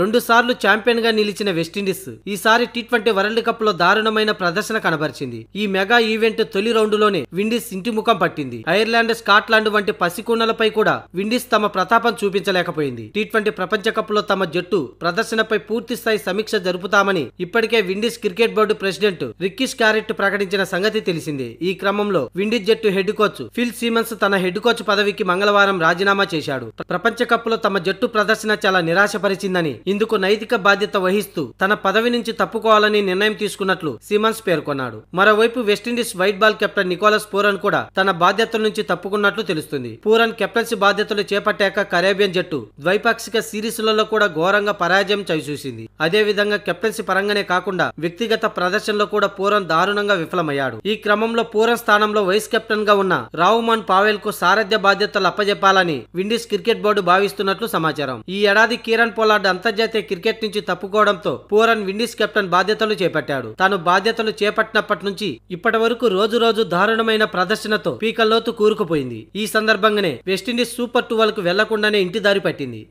రెండుసార్లు గా నిలిచిన వెస్టిండీస్ ఈసారి టీ ట్వంటీ వరల్డ్ కప్ లో దారుణమైన ప్రదర్శన కనబరిచింది ఈ మెగా ఈవెంట్ తొలి రౌండ్లోనే విండీస్ ఇంటి ముఖం పట్టింది ఐర్లాండ్ స్కాట్లాండ్ వంటి పసికూనలపై కూడా విండీస్ తమ ప్రతాపం చూపించలేకపోయింది టీ ట్వంటీ ప్రపంచ కప్ లో తమ జట్టు ప్రదర్శనపై పూర్తి స్థాయి సమీక్ష జరుపుతామని ఇప్పటికే Windies cricket board president Ricky Skerritt ప్రకటించిన సంగతి తెలిసింది ఈ క్రమంలో విండీస్ జట్టు హెడ్ కోచ్ ఫిల్ సీమన్స్ తన హెడ్ కోచ్ పదవికి మంగళవారం రాజీనామా చేశాడు ప్రపంచ కప్ లో తమ జట్టు ప్రదర్శన చాలా నిరాశపరిచిందని ఇందుకు నైతిక బాధ్యత వహిస్తూ తన పదవి నుంచి తప్పుకోవాలని నిర్ణయం తీసుకున్నట్లు సిమన్స్ పేర్కొన్నాడు మరోవైపు West Indies white ball captain Nicholas Pooran కూడా తన బాధ్యతల నుంచి తప్పుకున్నట్లు తెలుస్తుంది పూరన్ కెప్టెన్సీ బాధ్యతలు చేపట్టాక కరేబియన్ జట్టు ద్వైపాక్షిక సిరీస్లలో కూడా ఘోరంగా పరాజయం చవిచూసింది అదేవిధంగా కెప్టెన్సీ పరంగానే కాకుండా వ్యక్తిగత ప్రదర్శనలో కూడా పూరన్ దారుణంగా విఫలమయ్యాడు ఈ క్రమంలో పూరన్ స్థానంలో వైస్ కెప్టెన్ గా ఉన్న రావుమాన్ పావెల్ కు సారథ్య బాధ్యతలు అప్పజెప్పాలని విండీస్ క్రికెట్ బోర్డు భావిస్తున్నట్లు సమాచారం ఈ ఏడాది కిరణ్ పోలార్డ్ అంతర్జాతీయ అంతర్జాతీయ క్రికెట్ నుంచి తప్పుకోవడంతో పూరన్ విండీస్ కెప్టెన్ బాధ్యతలు చేపట్టాడు తాను బాధ్యతలు చేపట్టినప్పటి నుంచి ఇప్పటి వరకు రోజు రోజు దారుణమైన ప్రదర్శనతో పీకల్లోతు కూరుకుపోయింది ఈ సందర్భంగానే వెస్టిండీస్ సూపర్ టువల్ కు వెళ్లకుండానే ఇంటి దారి పట్టింది